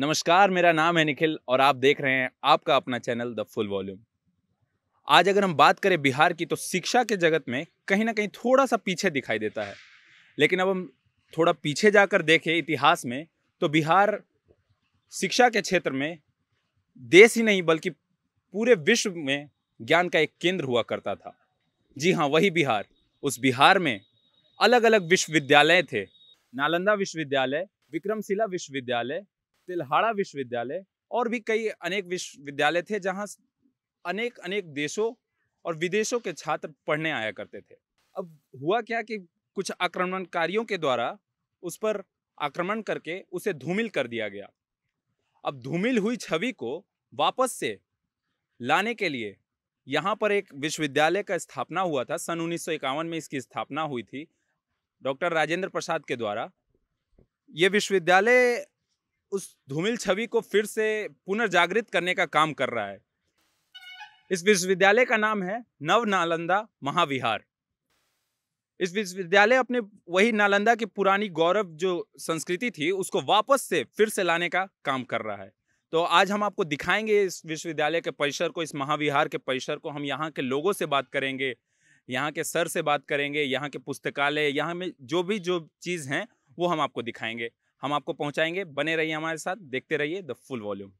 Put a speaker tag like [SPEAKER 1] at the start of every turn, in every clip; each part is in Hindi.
[SPEAKER 1] नमस्कार मेरा नाम है निखिल और आप देख रहे हैं आपका अपना चैनल द फुल वॉल्यूम आज अगर हम बात करें बिहार की तो शिक्षा के जगत में कहीं ना कहीं थोड़ा सा पीछे दिखाई देता है लेकिन अब हम थोड़ा पीछे जाकर देखें इतिहास में तो बिहार शिक्षा के क्षेत्र में देश ही नहीं बल्कि पूरे विश्व में ज्ञान का एक केंद्र हुआ करता था जी हाँ वही बिहार उस बिहार में अलग अलग विश्वविद्यालय थे नालंदा विश्वविद्यालय विक्रमशिला विश्वविद्यालय तिल्हाड़ा विश्वविद्यालय और भी कई अनेक विश्वविद्यालय थे जहाँ अनेक अनेक देशों और विदेशों के छात्र पढ़ने आया करते थे अब हुआ क्या कि कुछ आक्रमणकारियों के द्वारा उस पर आक्रमण करके उसे धूमिल कर दिया गया अब धूमिल हुई छवि को वापस से लाने के लिए यहाँ पर एक विश्वविद्यालय का स्थापना हुआ था सन उन्नीस में इसकी स्थापना हुई थी डॉक्टर राजेंद्र प्रसाद के द्वारा ये विश्वविद्यालय उस धूमिल छवि को फिर से पुनर्जागृत करने का काम कर रहा है इस विश्वविद्यालय का नाम है नव नालंदा महाविहार इस विश्वविद्यालय अपने वही नालंदा की पुरानी गौरव जो संस्कृति थी उसको वापस से फिर से लाने का काम कर रहा है तो आज हम आपको दिखाएंगे इस विश्वविद्यालय के परिसर को इस महाविहार के परिसर को हम यहाँ के लोगों से बात करेंगे यहाँ के सर से बात करेंगे यहाँ के पुस्तकालय यहाँ में जो भी जो चीज़ हैं वो हम आपको दिखाएंगे हम आपको पहुंचाएंगे बने रहिए हमारे साथ देखते रहिए द फुल वॉल्यूम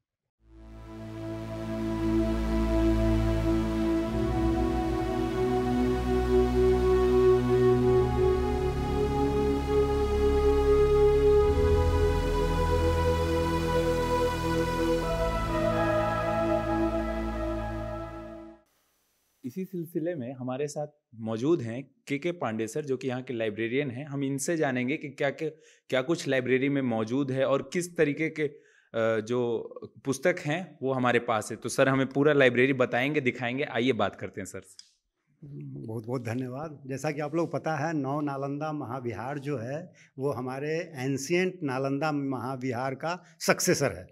[SPEAKER 1] इसी सिलसिले में हमारे साथ मौजूद हैं के के पांडे सर जो कि यहाँ के लाइब्रेरियन हैं हम इनसे जानेंगे कि क्या के क्या कुछ लाइब्रेरी में मौजूद है और किस तरीके के जो पुस्तक हैं वो हमारे पास है तो सर हमें पूरा लाइब्रेरी बताएंगे दिखाएंगे आइए बात करते हैं सर
[SPEAKER 2] बहुत बहुत धन्यवाद जैसा कि आप लोग पता है नौ नालंदा महाविहार जो है वो हमारे एंशियंट नालंदा महाविहार का सक्सेसर है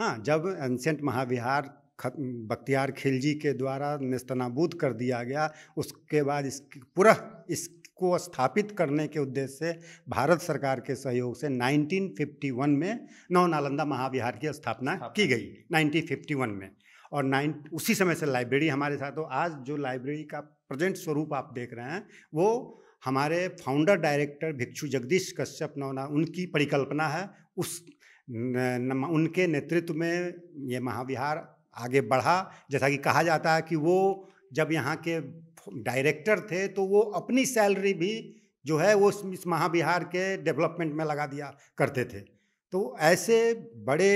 [SPEAKER 2] हाँ जब एंशियंट महाविहार बख्तियार खिलजी के द्वारा नेस्तनाबूद कर दिया गया उसके बाद इस पूरा इसको स्थापित करने के उद्देश्य से भारत सरकार के सहयोग से 1951 में नौ नालंदा महाविहार की स्थापना की गई 1951 में और नाइन उसी समय से लाइब्रेरी हमारे साथ हो तो आज जो लाइब्रेरी का प्रेजेंट स्वरूप आप देख रहे हैं वो हमारे फाउंडर डायरेक्टर भिक्षु जगदीश कश्यप नौना उनकी परिकल्पना है उस न, न, उनके नेतृत्व में ये महाविहार आगे बढ़ा जैसा कि कहा जाता है कि वो जब यहाँ के डायरेक्टर थे तो वो अपनी सैलरी भी जो है वो इस महाविहार के डेवलपमेंट में लगा दिया करते थे तो ऐसे बड़े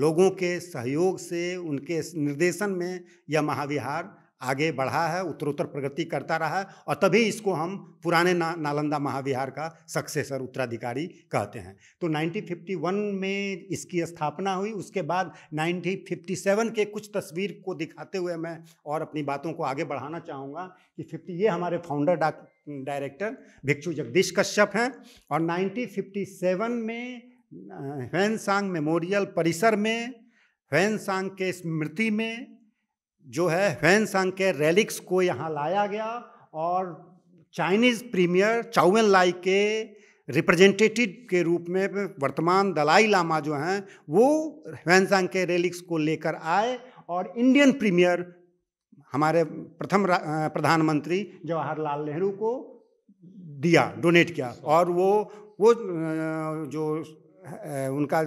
[SPEAKER 2] लोगों के सहयोग से उनके निर्देशन में यह महाविहार आगे बढ़ा है उत्तरोत्तर प्रगति करता रहा है और तभी इसको हम पुराने ना, नालंदा महाविहार का सक्सेसर उत्तराधिकारी कहते हैं तो 1951 में इसकी स्थापना हुई उसके बाद 1957 के कुछ तस्वीर को दिखाते हुए मैं और अपनी बातों को आगे बढ़ाना चाहूँगा कि फिफ्टी ये हमारे फाउंडर डायरेक्टर भिक्षु जगदीश कश्यप हैं और 1957 में फैन सांग मेमोरियल परिसर में फैन सांग के स्मृति में जो है ह्वेन संग के रेलिक्स को यहाँ लाया गया और चाइनीज़ प्रीमियर चाउवन लाई के रिप्रेजेंटेटिव के रूप में वर्तमान दलाई लामा जो हैं वो ह्वेनसांग के रेलिक्स को लेकर आए और इंडियन प्रीमियर हमारे प्रथम प्रधानमंत्री जवाहरलाल नेहरू को दिया डोनेट किया और वो वो जो उनका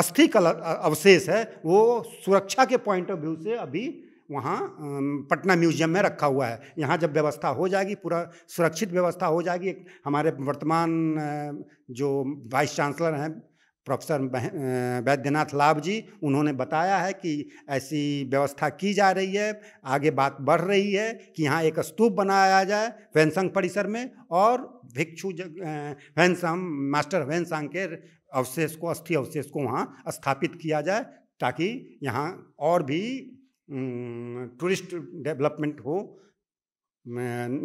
[SPEAKER 2] अस्थि कल अवशेष है वो सुरक्षा के पॉइंट ऑफ व्यू से अभी वहाँ पटना म्यूजियम में रखा हुआ है यहाँ जब व्यवस्था हो जाएगी पूरा सुरक्षित व्यवस्था हो जाएगी हमारे वर्तमान जो वाइस चांसलर हैं प्रोफेसर वैद्यनाथ लाभ जी उन्होंने बताया है कि ऐसी व्यवस्था की जा रही है आगे बात बढ़ रही है कि यहाँ एक स्तूप बनाया जाए वैनसंग परिसर में और भिक्षु वैनसंग मास्टर वैनसंग के अवशेष को अस्थि अवशेष को वहाँ स्थापित किया जाए ताकि यहाँ और भी टूरिस्ट डेवलपमेंट हो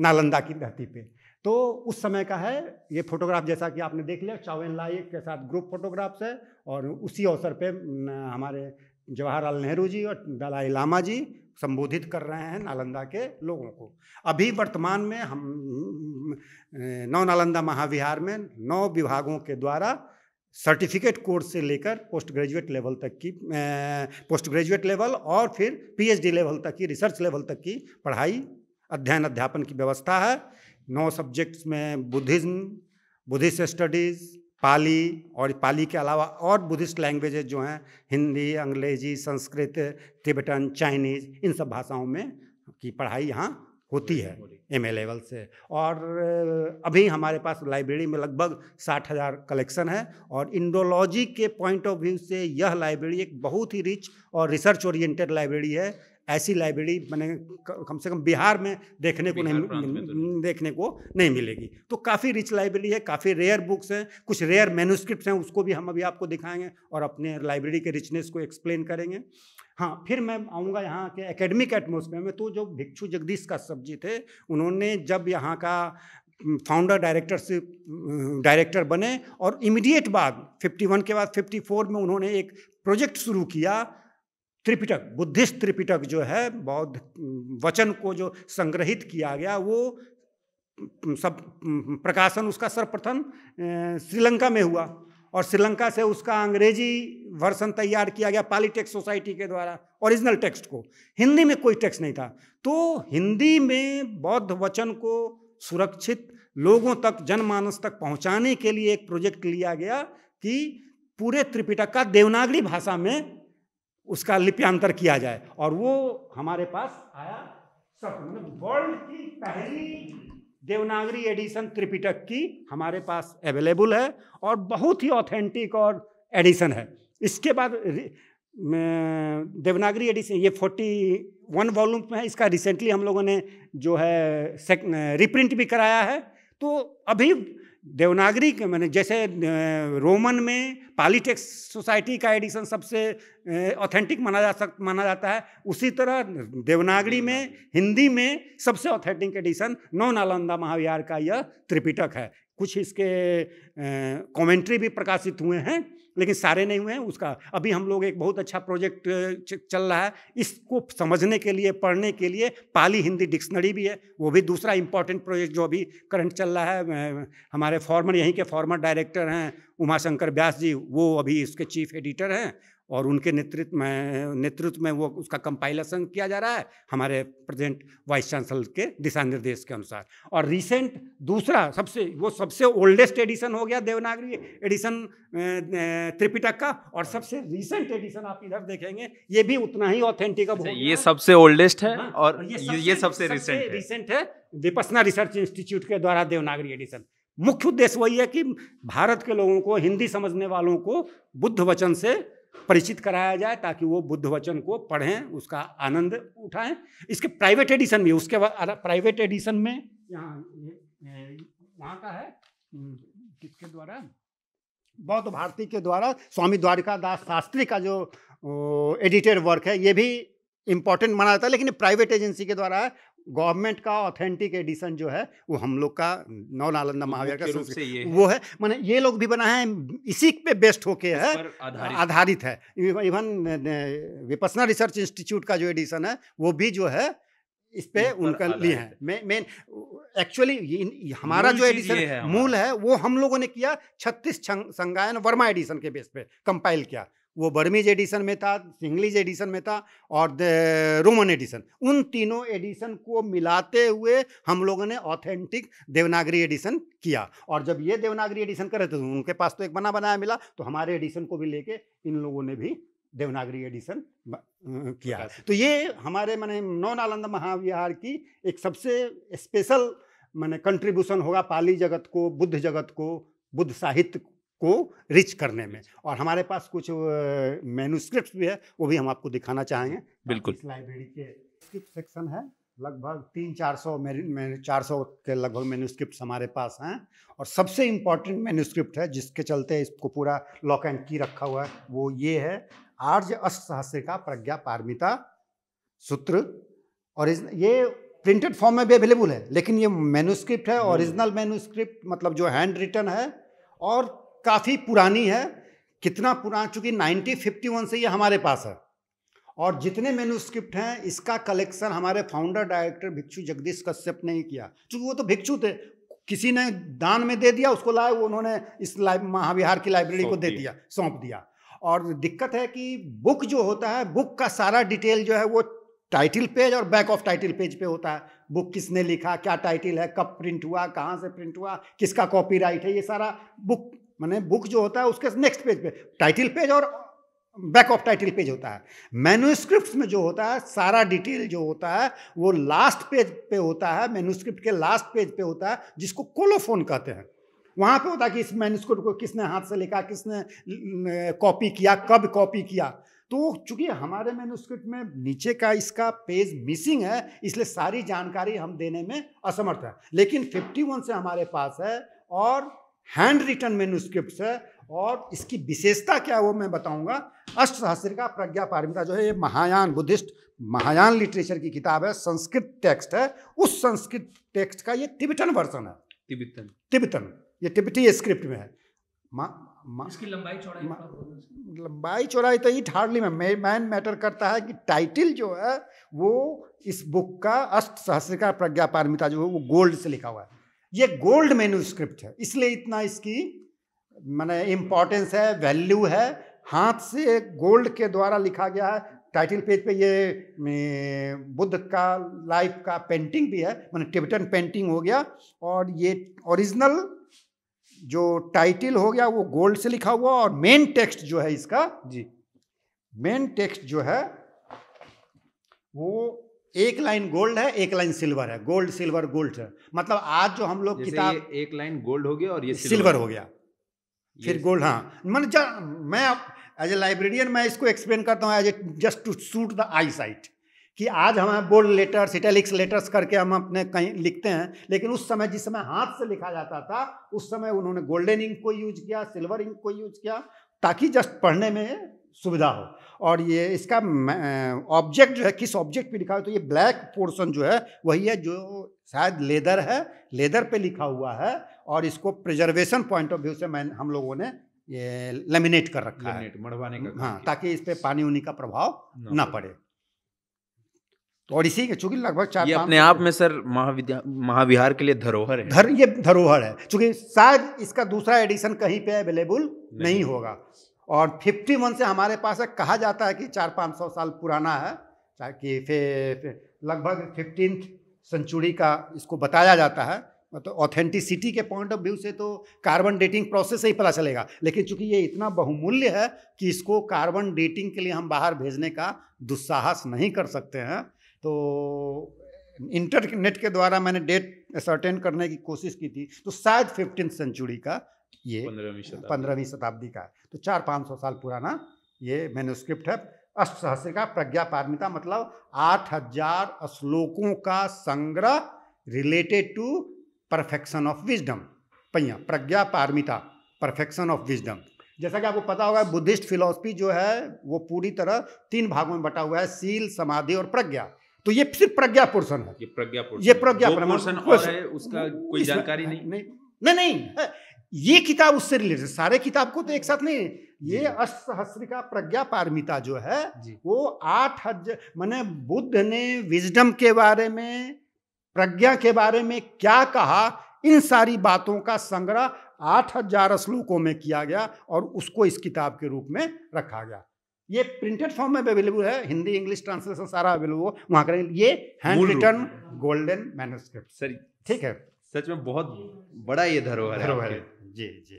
[SPEAKER 2] नालंदा की धरती पे तो उस समय का है ये फोटोग्राफ जैसा कि आपने देख लिया चावेन लाइक के साथ ग्रुप फोटोग्राफ्स है और उसी अवसर पे हमारे जवाहरलाल नेहरू जी और दलाई लामा जी संबोधित कर रहे हैं नालंदा के लोगों को अभी वर्तमान में हम नौ नालंदा महाविहार में नौ विभागों के द्वारा सर्टिफिकेट कोर्स से लेकर पोस्ट ग्रेजुएट लेवल तक की पोस्ट ग्रेजुएट लेवल और फिर पीएचडी लेवल तक की रिसर्च लेवल तक की पढ़ाई अध्ययन अध्यापन की व्यवस्था है नौ सब्जेक्ट्स में बुद्धिज्म बुद्धिस्ट स्टडीज़ पाली और पाली के अलावा और बुद्धिस्ट लैंग्वेजेज जो हैं हिंदी अंग्रेजी संस्कृत तिब्बतन चाइनीज़ इन सब भाषाओं में की पढ़ाई यहाँ होती है एम लेवल से और अभी हमारे पास लाइब्रेरी में लगभग साठ हज़ार कलेक्शन है और इंडोलॉजी के पॉइंट ऑफ व्यू से यह लाइब्रेरी एक बहुत ही रिच और रिसर्च ओरिएंटेड लाइब्रेरी है ऐसी लाइब्रेरी मैंने कम से कम बिहार में देखने को तो नहीं देखने को नहीं मिलेगी तो काफ़ी रिच लाइब्रेरी है काफ़ी रेयर बुक्स हैं कुछ रेयर मेनुस्क्रिप्ट हैं उसको भी हम अभी आपको दिखाएंगे और अपने लाइब्रेरी के रिचनेस को एक्सप्लेन करेंगे हाँ फिर मैं आऊँगा यहाँ के एकेडमिक एटमोसफेयर में तो जो भिक्षु जगदीश कश्यप जी थे उन्होंने जब यहाँ का फाउंडर डायरेक्टर से डायरेक्टर बने और इमीडिएट बाद 51 के बाद 54 में उन्होंने एक प्रोजेक्ट शुरू किया त्रिपिटक बुद्धिस्ट त्रिपिटक जो है बौद्ध वचन को जो संग्रहित किया गया वो सब प्रकाशन उसका सर्वप्रथम श्रीलंका में हुआ और श्रीलंका से उसका अंग्रेजी वर्सन तैयार किया गया पॉलीटेक्स सोसाइटी के द्वारा ओरिजिनल टेक्स्ट को हिंदी में कोई टेक्स्ट नहीं था तो हिंदी में बौद्ध वचन को सुरक्षित लोगों तक जनमानस तक पहुंचाने के लिए एक प्रोजेक्ट लिया गया कि पूरे त्रिपिटक का देवनागरी भाषा में उसका लिप्यांतर किया जाए और वो हमारे पास आया सब मतलब वर्ल्ड की पहली देवनागरी एडिशन त्रिपिटक की हमारे पास अवेलेबल है और बहुत ही ऑथेंटिक और एडिशन है इसके बाद देवनागरी एडिशन ये फोर्टी वन वॉल्यूम में है इसका रिसेंटली हम लोगों ने जो है रिप्रिंट भी कराया है तो अभी देवनागरी के मैंने जैसे रोमन में पॉलिटेक्स सोसाइटी का एडिशन सबसे ऑथेंटिक माना जा सकता माना जाता है उसी तरह देवनागरी में हिंदी में सबसे ऑथेंटिक एडिशन नौ नालंदा महाविहार का यह त्रिपिटक है कुछ इसके कमेंट्री भी प्रकाशित हुए हैं लेकिन सारे नहीं हुए हैं उसका अभी हम लोग एक बहुत अच्छा प्रोजेक्ट चल रहा है इसको समझने के लिए पढ़ने के लिए पाली हिंदी डिक्शनरी भी है वो भी दूसरा इम्पॉर्टेंट प्रोजेक्ट जो अभी करंट चल रहा है हमारे फॉर्मर यहीं के फॉर्मर डायरेक्टर हैं उमाशंकर व्यास जी वो अभी इसके चीफ एडिटर हैं और उनके नेतृत्व में नेतृत्व में वो उसका कंपाइलेशन किया जा रहा है हमारे प्रेजेंट वाइस चांसलर के दिशा निर्देश के अनुसार और रिसेंट दूसरा सबसे वो सबसे ओल्डेस्ट एडिशन हो गया देवनागरी एडिशन त्रिपिटक का और हाँ। सबसे रिसेंट एडिशन आप इधर देखेंगे ये भी उतना ही ऑथेंटिक अच्छा, ये
[SPEAKER 1] सबसे ओल्डेस्ट है हाँ, और ये सबसे रिसेंट
[SPEAKER 2] रिसेंट है विपसना रिसर्च इंस्टीट्यूट के द्वारा देवनागरी एडिशन मुख्य उद्देश्य वही है कि भारत के लोगों को हिंदी समझने वालों को बुद्ध वचन से परिचित कराया जाए ताकि वो बुद्ध वचन को पढ़ें उसका आनंद उठाएं इसके प्राइवेट एडिशन भी उसके प्राइवेट एडिशन में यहाँ वहाँ का है किसके द्वारा बौद्ध भारती के द्वारा स्वामी द्वारिका दास शास्त्री का जो एडिटेड वर्क है ये भी इम्पोर्टेंट माना जाता है लेकिन प्राइवेट एजेंसी के द्वारा है गवर्नमेंट का ऑथेंटिक एडिशन जो है वो हम लोग का नौ नालंदा महावीर का रूप से ये वो है मैंने ये लोग भी बनाए हैं इसी पे बेस्ट होके है आधारित, है इवन विपसना रिसर्च इंस्टीट्यूट का जो एडिशन है वो भी जो है इस पे उनका लिए है मेन एक्चुअली हमारा जो एडिशन है मूल है वो हम लोगों ने किया छत्तीस संगायन वर्मा एडिशन के बेस पे कंपाइल किया वो बर्मीज एडिशन में था इंग्लिश एडिशन में था और रोमन एडिशन उन तीनों एडिशन को मिलाते हुए हम लोगों ने ऑथेंटिक देवनागरी एडिशन किया और जब ये देवनागरी एडिशन कर रहे थे तो उनके पास तो एक बना बनाया मिला तो हमारे एडिशन को भी लेके इन लोगों ने भी देवनागरी एडिशन किया तो ये हमारे मैंने नौ नालंदा महाविहार की एक सबसे स्पेशल मैंने कंट्रीब्यूशन होगा पाली जगत को बुद्ध जगत को बुद्ध साहित्य को रिच करने में और हमारे पास कुछ मेनुस्क्रिप्ट भी है वो भी हम आपको दिखाना चाहेंगे बिल्कुल लाइब्रेरी के सेक्शन है लगभग तीन चार सौ चार सौ के लगभग मेन्यूस्क्रिप्ट हमारे पास हैं और सबसे इम्पॉर्टेंट मेन्यूस्क्रिप्ट है जिसके चलते इसको पूरा लॉक एंड की रखा हुआ है वो ये है आर्ज सहस्य का प्रज्ञा पारमिता सूत्र और इस ये प्रिंटेड फॉर्म में भी अवेलेबल है लेकिन ये मेन्यूस्क्रिप्ट है ओरिजिनल हम्म। मेन्यूस्क्रिप्ट मतलब जो हैंड रिटर्न है और काफ़ी पुरानी है कितना पुराना चूँकि नाइनटीन फिफ्टी वन से ये हमारे पास है और जितने मेन्यूस्क्रिप्ट हैं इसका कलेक्शन हमारे फाउंडर डायरेक्टर भिक्षु जगदीश कश्यप ने ही किया चूँकि वो तो भिक्षु थे किसी ने दान में दे दिया उसको लाए उन्होंने इस महाविहार की लाइब्रेरी को दे दिया सौंप दिया और दिक्कत है कि बुक जो होता है बुक का सारा डिटेल जो है वो टाइटल पेज और बैक ऑफ टाइटल पेज पे होता है बुक किसने लिखा क्या टाइटल है कब प्रिंट हुआ कहाँ से प्रिंट हुआ किसका कॉपीराइट है ये सारा बुक मैंने बुक जो होता है उसके नेक्स्ट पेज पे टाइटल पेज और बैक ऑफ टाइटल पेज होता है मैन्यूस्क्रिप्ट में जो होता है सारा डिटेल जो होता है वो लास्ट पेज पे होता है मेन्यूस्क्रिप्ट के लास्ट पेज पे होता है जिसको कोलोफोन कहते हैं वहाँ पे होता है कि इस मेन्यूस्क्रिप्ट को किसने हाथ से लिखा किसने कॉपी किया कब कॉपी किया तो चूंकि हमारे मैन्यूस्क्रिप्ट में नीचे का इसका पेज मिसिंग है इसलिए सारी जानकारी हम देने में असमर्थ है लेकिन 51 से हमारे पास है और हैंड रिटन मेन्यूस्क्रिप्ट है और इसकी विशेषता क्या है वो मैं बताऊंगा अष्ट का प्रज्ञा पारमिता जो है ये महायान बुद्धिस्ट महायान लिटरेचर की किताब है संस्कृत टेक्स्ट है उस संस्कृत टेक्स्ट का ये तिबिटन वर्सन है तिब्बतन तिब्बतन ये तिबिटी स्क्रिप्ट में है मा, मा, इसकी लंबाई चौड़ाई लंबाई चौड़ाई तो ईट हार्डली में मैन मैटर करता है कि टाइटिल जो है वो इस बुक का अष्ट सहस्त्र का प्रज्ञा पारमिता जो है वो गोल्ड से लिखा हुआ है ये गोल्ड मेन्यूस्क्रिप्ट है इसलिए इतना इसकी मैंने इम्पोर्टेंस है वैल्यू है हाथ से गोल्ड के द्वारा लिखा गया है टाइटल पेज पे ये बुद्ध का लाइफ का पेंटिंग भी है मैंने टिबेटन पेंटिंग हो गया और ये ओरिजिनल जो टाइटल हो गया वो गोल्ड से लिखा हुआ और मेन टेक्स्ट जो है इसका जी मेन टेक्स्ट जो है वो एक लाइन गोल्ड है एक लाइन सिल्वर है गोल्ड सिल्वर गोल्ड मतलब आज जो हम लोग किताब
[SPEAKER 1] एक लाइन गोल्ड हो गया और ये सिल्वर, हो गया
[SPEAKER 2] फिर गोल्ड हाँ मन मैं एज ए लाइब्रेरियन मैं इसको एक्सप्लेन करता हूँ as a just to suit the eye sight कि आज हम बोल्ड लेटर्स इटैलिक्स लेटर्स करके हम अपने कहीं लिखते हैं लेकिन उस समय जिस समय हाथ से लिखा जाता था उस समय उन्होंने गोल्डन इंक को यूज किया सिल्वर इंक को यूज किया ताकि जस्ट पढ़ने में सुविधा हो और ये इसका ऑब्जेक्ट जो है किस ऑब्जेक्ट पे लिखा हुआ है तो ये ब्लैक पोर्शन जो है वही है जो शायद लेदर है लेदर पे लिखा हुआ है और इसको प्रिजर्वेशन पॉइंट ऑफ व्यू से मैं हम लोगों ने ये लेमिनेट कर रखा है मड़वाने का हाँ ताकि इस पर पानी उनी का प्रभाव ना पड़े तो और इसी के चूंकि लगभग चार ये अपने आप
[SPEAKER 1] में सर महाविद्या महाविहार के लिए धरोहर है धर
[SPEAKER 2] ये धरोहर है चूंकि शायद इसका दूसरा एडिशन कहीं पे अवेलेबल नहीं, नहीं होगा और फिफ्टी वन से हमारे पास है कहा जाता है कि चार पाँच सौ साल पुराना है कि लगभग फिफ्टीन सेंचुरी का इसको बताया जाता है मतलब ऑथेंटिसिटी के पॉइंट ऑफ व्यू से तो कार्बन डेटिंग प्रोसेस से ही पता चलेगा लेकिन चूंकि ये इतना बहुमूल्य है कि इसको कार्बन डेटिंग के लिए हम बाहर भेजने का दुस्साहस नहीं कर सकते हैं तो इंटरनेट के द्वारा मैंने डेट सर्टेन करने की कोशिश की थी तो शायद फिफ्टीन सेंचुरी का ये पंद्रहवीं शताब्दी का है तो चार पाँच सौ साल पुराना ये मेनुस्क्रिप्ट है अष्ट अष्टसहस्र का प्रज्ञा पारमिता मतलब आठ हजार श्लोकों का संग्रह related to perfection of wisdom पहिया Prajna Paramita perfection of wisdom जैसा कि आपको पता होगा बुद्धिस्ट फिलोसफी जो है वो पूरी तरह तीन भागों में बटा हुआ है सील समाधि और प्रज्ञा तो ये सिर्फ प्रज्ञा पोर्सन है ये
[SPEAKER 1] प्रज्ञा पोर्सन ये प्रज्ञा पोर्सन और है उसका कोई जानकारी नहीं नहीं,
[SPEAKER 2] नहीं ये किताब उससे रिलेटेड सारे किताब को तो एक साथ नहीं ये अष्टसहस्रिका प्रज्ञा पारमिता जो है वो आठ हजार मैंने बुद्ध ने विजडम के बारे में प्रज्ञा के बारे में क्या कहा इन सारी बातों का संग्रह आठ हजार श्लोकों में किया गया और उसको इस किताब के रूप में रखा गया ये प्रिंटेड फॉर्म में अवेलेबल है हिंदी इंग्लिश ट्रांसलेशन सारा अवेलेबल वहां करें ये handwritten golden manuscript sir ठीक है सच में बहुत बड़ा ये धरोहर है जी जी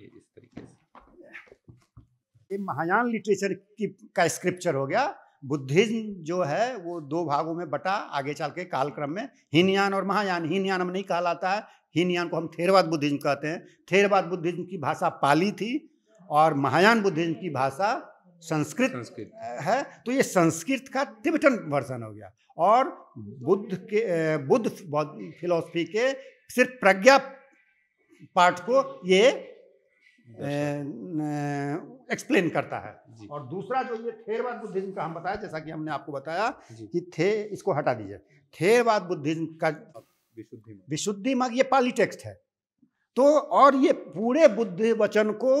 [SPEAKER 2] ये इस तरीके से ये महायान लिटरेचर की का स्क्रिप्चर हो गया बुद्धिज्म जो है वो दो भागों में बटा आगे चल के कालक्रम में हीनयान और महायान हीनयान हम नहीं कहलाता है हीनयान को हम थेरवाद बुद्धिज्म कहते हैं थेरवाद बुद्धिज्म की भाषा पाली थी और महायान बुद्धिज्म की भाषा संस्कृत, संस्कृत है तो ये संस्कृत का तिबन वर्जन हो गया और बुद्ध के बुद्ध फिलोसफी के सिर्फ प्रज्ञा पार्ट को ये एक्सप्लेन करता है और दूसरा जो ये थेरवाद बुद्धिज्म का हम बताया जैसा कि हमने आपको बताया कि थे इसको हटा दीजिए थेरवाद बुद्धिज्म का विशुद्धि विशुद्धि मग ये पाली टेक्स्ट है तो और ये पूरे बुद्ध वचन को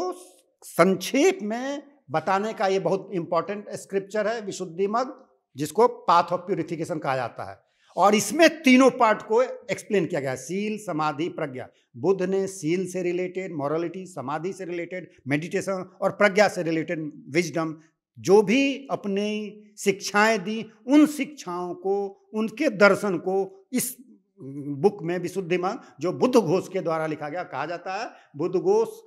[SPEAKER 2] संक्षेप में बताने का ये बहुत इंपॉर्टेंट स्क्रिप्चर है विशुद्धि मग जिसको पाथ ऑफ प्यूरिफिकेशन कहा जाता है और इसमें तीनों पार्ट को एक्सप्लेन किया गया सील समाधि प्रज्ञा बुद्ध ने सील से रिलेटेड मॉरलिटी समाधि से रिलेटेड मेडिटेशन और प्रज्ञा से रिलेटेड विजडम जो भी अपनी शिक्षाएं दी उन शिक्षाओं को उनके दर्शन को इस बुक में विशुद्धिमान जो बुद्ध घोष के द्वारा लिखा गया कहा जाता है बुद्ध घोष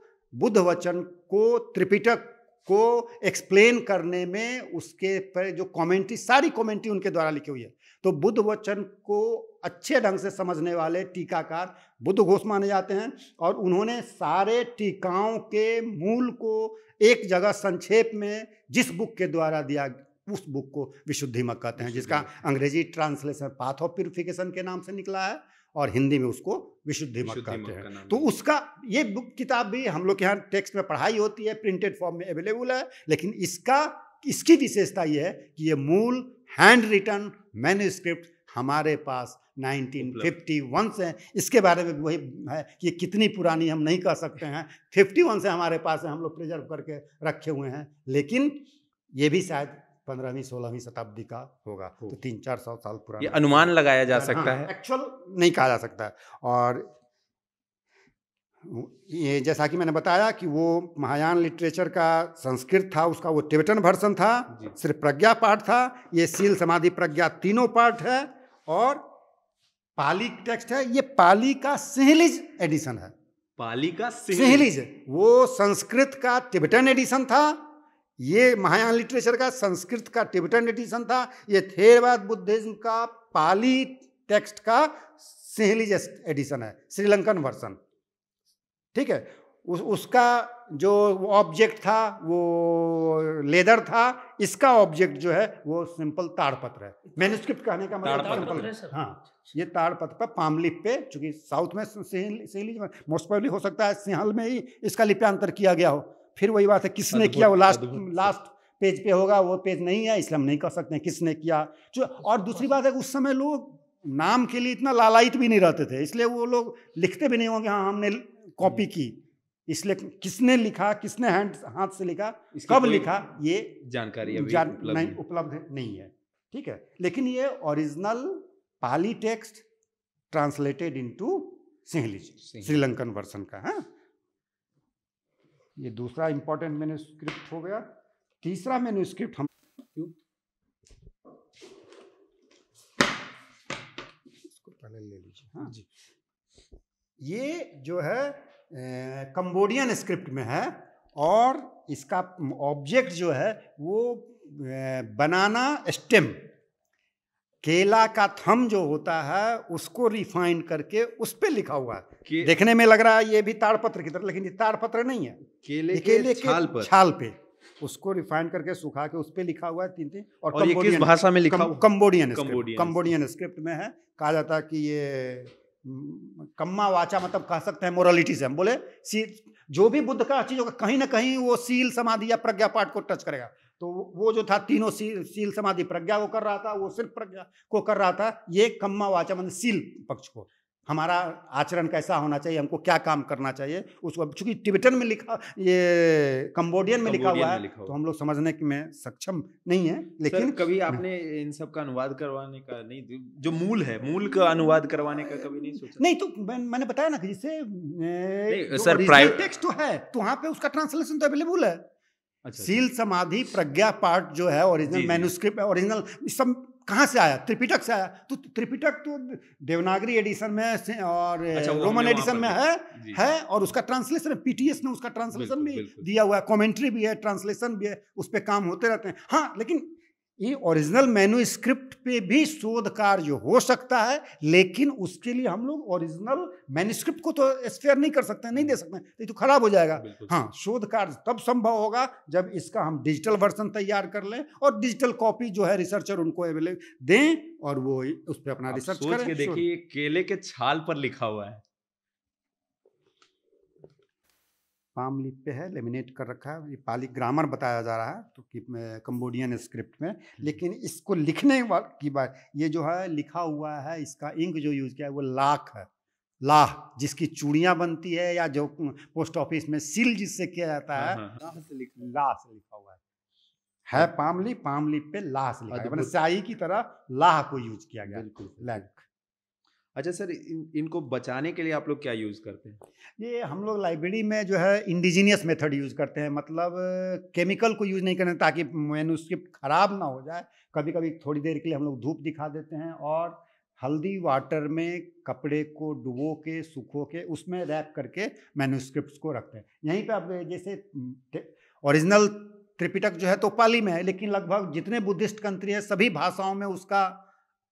[SPEAKER 2] बुद्ध वचन को त्रिपिटक को एक्सप्लेन करने में उसके पर जो कमेंट्री सारी कमेंट्री उनके द्वारा लिखी हुई है तो बुद्ध वचन को अच्छे ढंग से समझने वाले टीकाकार बुद्ध घोष माने जाते हैं और उन्होंने सारे टीकाओं के मूल को एक जगह संक्षेप में जिस बुक के द्वारा दिया उस बुक को विशुद्धि मक कहते हैं जिसका अंग्रेजी ट्रांसलेशन पाथ ऑफ प्योरिफिकेशन के नाम से निकला है और हिंदी में उसको विशुद्धि मक कहते हैं तो उसका ये बुक किताब भी हम लोग के यहाँ टेक्स्ट में पढ़ाई होती है प्रिंटेड फॉर्म में अवेलेबल है लेकिन इसका इसकी विशेषता यह है कि ये मूल हैंड रिटर्न मैन्यूस्क्रिप्ट हमारे पास 1951 से इसके बारे में वही है कि कितनी पुरानी हम नहीं कह सकते हैं 51 से हमारे पास है हम लोग प्रिजर्व करके रखे हुए हैं लेकिन ये भी शायद पंद्रहवीं सोलहवीं शताब्दी का होगा तो तीन चार सौ साल पुराना ये अनुमान लगाया जा हाँ, सकता हाँ, है एक्चुअल नहीं कहा जा सकता है और ये जैसा कि मैंने बताया कि वो महायान लिटरेचर का संस्कृत था उसका वो टिबेटन वर्सन था सिर्फ प्रज्ञा पाठ था ये सील समाधि प्रज्ञा तीनों पाठ है और पाली टेक्स्ट है ये पाली का सिहलिज एडिशन है
[SPEAKER 1] पाली का सिहलिज
[SPEAKER 2] वो संस्कृत का टिबेटन एडिशन था ये महायान लिटरेचर का संस्कृत का टिबेटन एडिशन था ये थेरवाद बुद्धिज्म का पाली टेक्स्ट का सिहलिज एडिशन है श्रीलंकन वर्सन ठीक है उस उसका जो ऑब्जेक्ट था वो लेदर था इसका ऑब्जेक्ट जो है वो सिंपल ताड़पत्र है मैन्यूस्क्रिप्ट कहने का मतलब सिंपल हाँ ये ताड़पत्र पर पामलिप पे चूंकि साउथ में सिंहली मोस्ट प्रॉब्ली हो सकता है सिंहल में ही इसका लिप्यांतर किया गया हो फिर वही बात है किसने किया वो लास्ट लास्ट पेज पे होगा वो पेज नहीं है इसलिए हम नहीं कह सकते किसने किया जो और दूसरी बात है उस समय लोग नाम के लिए इतना लालायित भी नहीं रहते थे इसलिए वो लोग लिखते भी नहीं होंगे हाँ हमने कॉपी की इसलिए किसने लिखा किसने हैंड हाथ से लिखा कब लिखा ये जानकारी अभी जान, उपलब्ध नहीं उपलब्ध नहीं है ठीक है लेकिन ये original Pali text translated into Sinhali Sri Lankan version का है हाँ? ये दूसरा इंपॉर्टेंट मेन्यूस्क्रिप्ट हो गया तीसरा मेन्यूस्क्रिप्ट हम इसको पहले ले लीजिए हाँ जी ये जो है कंबोडियन स्क्रिप्ट में है और इसका ऑब्जेक्ट जो है वो बनाना स्टेम केला का थम जो होता है उसको रिफाइन करके उस पर लिखा हुआ है देखने में लग रहा है ये भी ताड़पत्र की तरह लेकिन ये ताड़पत्र नहीं है केले के केले के छाल पर छाल पे उसको रिफाइन करके सुखा के उस पर लिखा हुआ है तीन तीन और, और ये किस भाषा में लिखा कम्बोडियन कंबोडियन स्क्रिप्ट में है कहा जाता है कि ये कम्मा वाचा मतलब कह सकते हैं मोरालिटी से हम बोले सी जो भी बुद्ध का चीज होगा कहीं ना कहीं वो सील समाधि या प्रज्ञा पाठ को टच करेगा तो वो जो था तीनों सील सील समाधि प्रज्ञा को कर रहा था वो सिर्फ प्रज्ञा को कर रहा था ये कम्मा वाचा मतलब सील पक्ष को हमारा आचरण कैसा होना चाहिए हमको क्या काम करना चाहिए उसको चूंकि टिबेटन में लिखा ये कम्बोडियन में लिखा हुआ है तो हम लोग समझने में सक्षम नहीं है लेकिन सर, कभी
[SPEAKER 1] आपने इन सब का अनुवाद करवाने का नहीं जो मूल है मूल का अनुवाद करवाने का कभी नहीं सोचा नहीं
[SPEAKER 2] तो मैं, मैंने बताया ना कि जिससे सर प्राइवेट टेक्स्ट तो है तो वहाँ पे उसका ट्रांसलेशन तो अवेलेबल है अच्छा, अच्छा, सील समाधि प्रज्ञा पाठ जो है ओरिजिनल मैनुस्क्रिप्ट ओरिजिनल सब कहाँ से आया त्रिपिटक से आया तो त्रिपिटक तो देवनागरी एडिशन में और अच्छा, रोमन एडिशन में है है और उसका ट्रांसलेशन पीटीएस ने उसका ट्रांसलेशन भी दिया हुआ है कॉमेंट्री भी है ट्रांसलेशन भी है उस पर काम होते रहते हैं हाँ लेकिन ये ओरिजिनल मेनू स्क्रिप्ट पे भी शोध कार्य हो सकता है लेकिन उसके लिए हम लोग ओरिजिनल मैन्यूस्क्रिप्ट को तो स्पेयर नहीं कर सकते नहीं दे सकते नहीं तो खराब हो जाएगा हाँ शोध कार्य तब संभव होगा जब इसका हम डिजिटल वर्जन तैयार कर लें और डिजिटल कॉपी जो है रिसर्चर उनको अवेलेबल दें और वो उस पर अपना रिसर्च करें देखिए
[SPEAKER 1] केले के छाल पर लिखा हुआ है
[SPEAKER 2] पाम लीप पे है लेमिनेट कर रखा है ये पाली ग्रामर बताया जा रहा है तो कि कम्बोडियन स्क्रिप्ट में हम्म। लेकिन इसको लिखने की बात ये जो है लिखा हुआ है इसका इंक जो यूज़ किया है वो लाख है लाह जिसकी चूड़ियाँ बनती है या जो पोस्ट ऑफिस में सील जिससे किया जाता हाँ, है हाँ, हाँ। लाह से लिखा हुआ है है पामली पामली पे लाह से लिखा है मतलब स्याही की तरह लाह को यूज किया गया बिल्कुल लैंक अच्छा सर इन, इनको बचाने के लिए आप लोग क्या
[SPEAKER 1] यूज़ करते हैं
[SPEAKER 2] ये हम लोग लाइब्रेरी में जो है इंडिजीनियस मेथड यूज़ करते हैं मतलब केमिकल को यूज़ नहीं करते ताकि मैनुस्क्रिप्ट ख़राब ना हो जाए कभी कभी थोड़ी देर के लिए हम लोग धूप दिखा देते हैं और हल्दी वाटर में कपड़े को डुबो के सूखो के उसमें रैप करके मैनुस्क्रिप्ट को रखते हैं यहीं पर आप जैसे ओरिजिनल त्रिपिटक जो है तो पाली में है लेकिन लगभग जितने बुद्धिस्ट कंट्री है सभी भाषाओं में उसका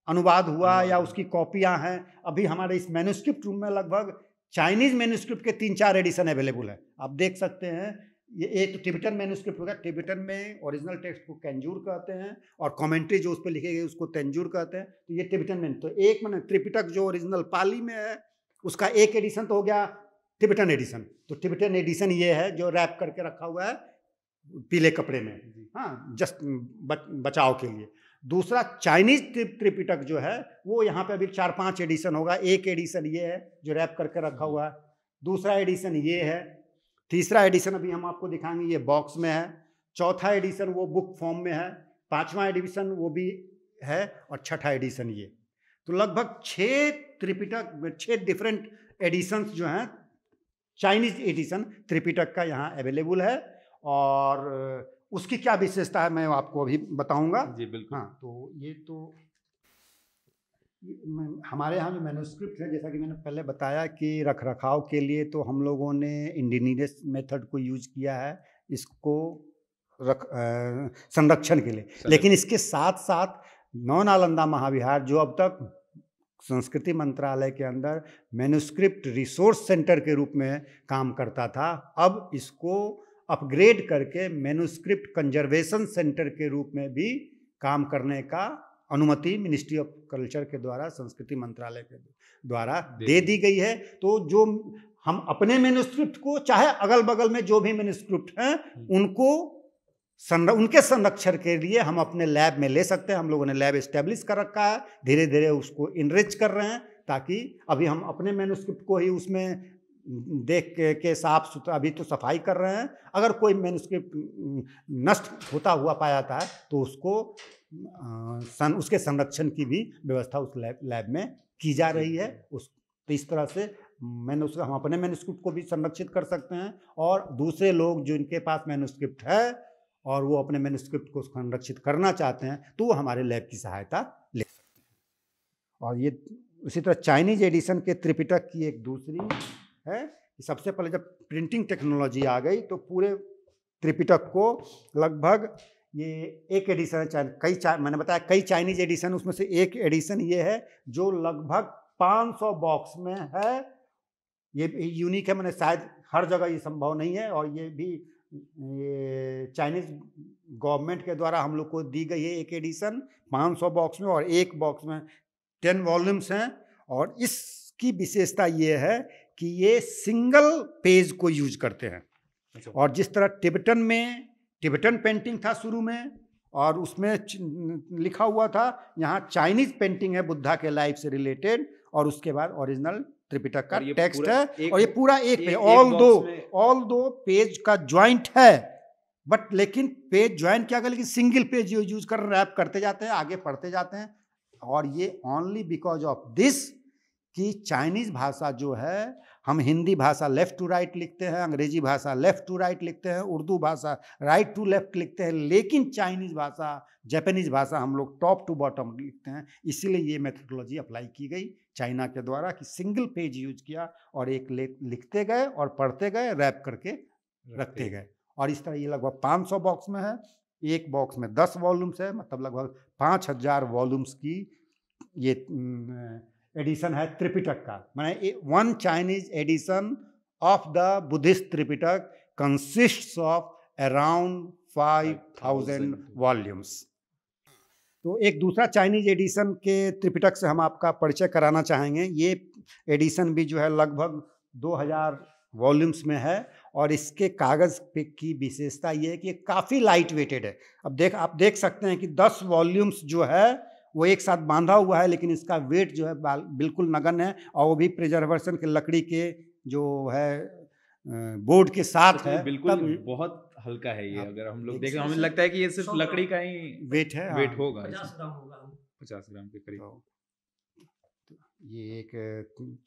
[SPEAKER 2] अनुवाद हुआ या उसकी कॉपियाँ हैं अभी हमारे इस मैनुस्क्रिप्ट रूम में लगभग चाइनीज मैनुस्क्रिप्ट के तीन चार एडिशन अवेलेबल है आप देख सकते हैं ये एक तो टिबिटन मैनुस्क्रिप्ट होगा टिबिटन में ओरिजिनल टेक्स्ट को कैंजूर कहते हैं और कमेंट्री जो उस पर लिखी गई उसको तेंजूर कहते हैं तो ये टिबिटन में तो एक मैंने त्रिपिटक जो ओरिजिनल पाली में है उसका एक एडिशन तो हो गया टिबिटन एडिशन तो टिबिटन एडिशन ये है जो रैप करके रखा हुआ है पीले कपड़े में हाँ जस्ट बचाव के लिए दूसरा चाइनीज त्रिपिटक जो है वो यहाँ पे अभी चार पांच एडिशन होगा एक एडिशन ये है जो रैप करके रखा हुआ है दूसरा एडिशन ये है तीसरा एडिशन अभी हम आपको दिखाएंगे ये बॉक्स में है चौथा एडिशन वो बुक फॉर्म में है पांचवा एडिशन वो भी है और छठा एडिशन ये तो लगभग छः त्रिपिटक छः डिफरेंट एडिशंस जो हैं चाइनीज एडिशन त्रिपिटक का यहाँ अवेलेबल है और उसकी क्या विशेषता है मैं आपको अभी बताऊंगा जी बिल्कुल हाँ तो ये तो हमारे यहाँ जो मैनोस्क्रिप्ट है जैसा कि मैंने पहले बताया कि रख रखाव के लिए तो हम लोगों ने इंडिनियस मेथड को यूज किया है इसको रख संरक्षण के लिए लेकिन इसके साथ साथ नौ नालंदा महाविहार जो अब तक संस्कृति मंत्रालय के अंदर मैनुस्क्रिप्ट रिसोर्स सेंटर के रूप में काम करता था अब इसको अपग्रेड करके मेनुस्क्रिप्ट कंजर्वेशन सेंटर के रूप में भी काम करने का अनुमति मिनिस्ट्री ऑफ कल्चर के द्वारा संस्कृति मंत्रालय के द्वारा दे दी गई है तो जो हम अपने मेनुस्क्रिप्ट को चाहे अगल बगल में जो भी मेनुस्क्रिप्ट हैं हम्म। उनको संर उनके संरक्षण के लिए हम अपने लैब में ले सकते हैं हम लोगों ने लैब इस्टेब्लिश कर रखा है धीरे धीरे उसको इनरिच कर रहे हैं ताकि अभी हम अपने मेनुस्क्रिप्ट को ही उसमें देख के, के साफ सुथरा अभी तो सफाई कर रहे हैं अगर कोई मैनुस्क्रिप्ट नष्ट होता हुआ पाया जाता है तो उसको सन उसके संरक्षण की भी व्यवस्था उस लैब लैब में की जा रही है उस तो इस तरह से मैनुस्क्रिप्ट हम अपने मैनुस्क्रिप्ट को भी संरक्षित कर सकते हैं और दूसरे लोग जो इनके पास मैनुस्क्रिप्ट है और वो अपने मैनुस्क्रिप्ट को संरक्षित करना चाहते हैं तो वो हमारे लैब की सहायता ले सकते हैं और ये उसी तरह चाइनीज एडिशन के त्रिपिटक की एक दूसरी है सबसे पहले जब प्रिंटिंग टेक्नोलॉजी आ गई तो पूरे त्रिपिटक को लगभग ये एक एडिशन है कई चा मैंने बताया कई चाइनीज एडिशन उसमें से एक एडिशन ये है जो लगभग 500 बॉक्स में है ये यूनिक है मैंने शायद हर जगह ये संभव नहीं है और ये भी ये चाइनीज गवर्नमेंट के द्वारा हम लोग को दी गई है एक एडिशन 500 बॉक्स में और एक बॉक्स में 10 वॉल्यूम्स हैं और इसकी विशेषता ये है कि ये सिंगल पेज को यूज करते हैं अच्छा। और जिस तरह टिबटन में टिबटन पेंटिंग था शुरू में और उसमें लिखा हुआ था यहाँ चाइनीज पेंटिंग है बुद्धा के लाइफ से रिलेटेड और उसके बाद ओरिजिनल त्रिपिटक का टेक्स्ट है और ये पूरा एक पेज ऑल दो ऑल दो पेज का ज्वाइंट है बट लेकिन पेज ज्वाइन क्या कर लेकिन सिंगल पेज यूज कर रैप करते जाते हैं आगे पढ़ते जाते हैं और ये ओनली बिकॉज ऑफ दिस कि चाइनीज़ भाषा जो है हम हिंदी भाषा लेफ़्ट टू राइट लिखते हैं अंग्रेजी भाषा लेफ़्ट टू राइट लिखते हैं उर्दू भाषा राइट टू लेफ़्ट लिखते हैं लेकिन चाइनीज़ भाषा जापानीज़ भाषा हम लोग टॉप टू बॉटम लिखते हैं इसीलिए ये मेथोडोलॉजी अप्लाई की गई चाइना के द्वारा कि सिंगल पेज यूज किया और एक लिखते गए और पढ़ते गए रैप करके रखते गए और इस तरह ये लगभग पाँच बॉक्स में है एक बॉक्स में दस वॉल्यूम्स है मतलब लगभग हज़ार वॉल्यूम्स की ये न, एडिशन है त्रिपिटक का मैंने one Chinese edition of the Buddhist Tripitaka consist of around five thousand volumes तो एक दूसरा चाइनीज एडिशन के त्रिपिटक से हम आपका परिचय कराना चाहेंगे ये एडिशन भी जो है लगभग 2000 वॉल्यूम्स में है और इसके कागज़ पे की विशेषता ये है कि काफ़ी लाइट वेटेड है अब देख आप देख सकते हैं कि 10 वॉल्यूम्स जो है वो एक साथ बांधा हुआ है लेकिन इसका वेट जो है बिल्कुल नगन है और वो भी प्रिजर्वेशन के लकड़ी के जो है बोर्ड के साथ है बिल्कुल तब, बहुत
[SPEAKER 1] हल्का है ये अगर हम लोग देखें हमें लगता है कि ये सिर्फ लकड़ी का ही वेट है वेट हाँ। होगा पचास ग्राम के करीब तो
[SPEAKER 2] ये एक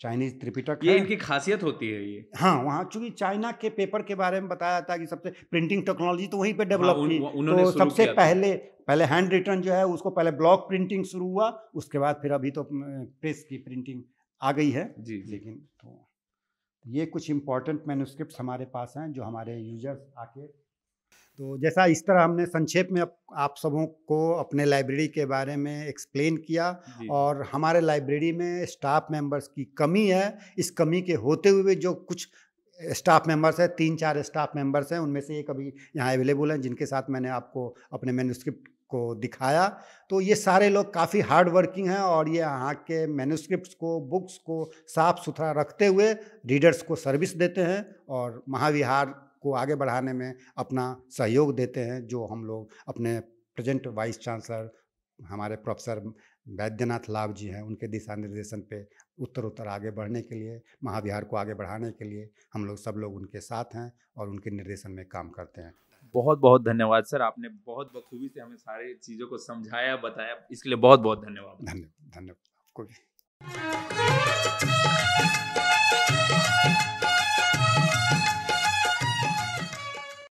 [SPEAKER 2] चाइनीज त्रिपिटक ये इनकी खासियत
[SPEAKER 1] होती है ये हाँ
[SPEAKER 2] वहाँ चूंकि चाइना के पेपर के बारे में बताया जाता है कि सबसे प्रिंटिंग टेक्नोलॉजी तो वहीं पे डेवलप हुई हाँ, उन, तो सबसे पहले पहले हैंड रिटर्न जो है उसको पहले ब्लॉक प्रिंटिंग शुरू हुआ उसके बाद फिर अभी तो प्रेस की प्रिंटिंग आ गई है जी लेकिन तो ये कुछ इम्पोर्टेंट मैनुस्क्रिप्ट हमारे पास हैं जो हमारे यूजर्स आके तो जैसा इस तरह हमने संक्षेप में आप, सबों को अपने लाइब्रेरी के बारे में एक्सप्लेन किया और हमारे लाइब्रेरी में स्टाफ मेंबर्स की कमी है इस कमी के होते हुए जो कुछ स्टाफ मेंबर्स हैं तीन चार स्टाफ मेंबर्स हैं उनमें से एक अभी यहाँ अवेलेबल हैं जिनके साथ मैंने आपको अपने मैनुस्क्रिप्ट को दिखाया तो ये सारे लोग काफ़ी हार्ड वर्किंग हैं और ये यहाँ के मैनुस्क्रिप्ट को बुक्स को साफ सुथरा रखते हुए रीडर्स को सर्विस देते हैं और महाविहार को आगे बढ़ाने में अपना सहयोग देते हैं जो हम लोग अपने प्रेजेंट वाइस चांसलर हमारे प्रोफेसर वैद्यनाथ लाभ जी हैं उनके दिशा निर्देशन पे उत्तर उत्तर आगे बढ़ने के लिए महाविहार को आगे बढ़ाने के लिए हम लोग सब लोग उनके साथ हैं और उनके निर्देशन में काम करते हैं बहुत बहुत धन्यवाद सर आपने
[SPEAKER 1] बहुत बखूबी से हमें सारी चीज़ों को समझाया बताया इसके लिए बहुत बहुत धन्यवाद धन्यवाद धन्यवाद आपको भी